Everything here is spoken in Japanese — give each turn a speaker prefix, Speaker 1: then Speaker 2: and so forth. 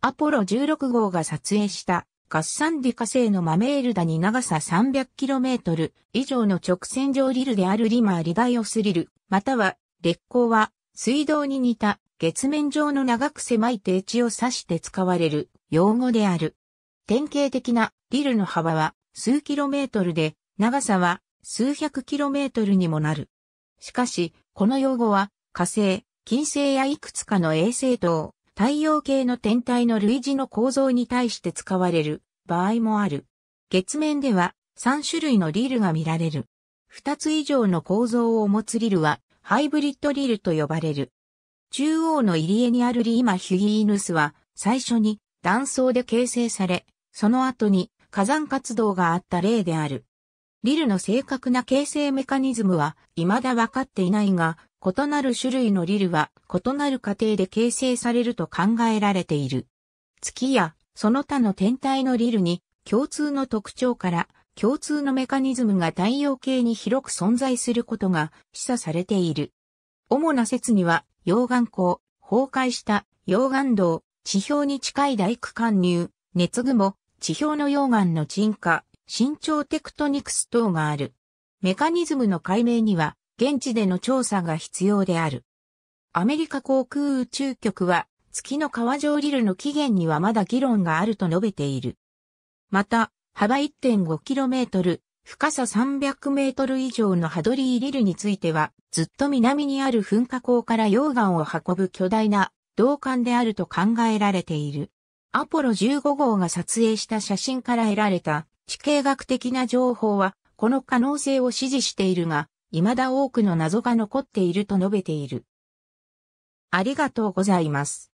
Speaker 1: アポロ16号が撮影したガッサンディ火星のマメールダに長さ 300km 以上の直線上リルであるリマーリダイオスリル、または烈光は水道に似た月面上の長く狭い低地を指して使われる用語である。典型的なリルの幅は数キロメートルで長さは数百キロメートルにもなる。しかし、この用語は火星、金星やいくつかの衛星等、太陽系の天体の類似の構造に対して使われる場合もある。月面では3種類のリルが見られる。2つ以上の構造を持つリルはハイブリッドリルと呼ばれる。中央の入り江にあるリーマ・ヒュギーヌスは最初に断層で形成され、その後に火山活動があった例である。リルの正確な形成メカニズムは未だ分かっていないが、異なる種類のリルは異なる過程で形成されると考えられている。月やその他の天体のリルに共通の特徴から共通のメカニズムが太陽系に広く存在することが示唆されている。主な説には溶岩口、崩壊した溶岩道、地表に近い大工貫入、熱雲、地表の溶岩の沈下、新潮テクトニクス等がある。メカニズムの解明には、現地での調査が必要である。アメリカ航空宇宙局は、月の川上リルの起源にはまだ議論があると述べている。また、幅 1.5km、深さ 300m 以上のハドリーリルについては、ずっと南にある噴火口から溶岩を運ぶ巨大な銅管であると考えられている。アポロ15号が撮影した写真から得られた地形学的な情報は、この可能性を支持しているが、未だ多くの謎が残っていると述べている。ありがとうございます。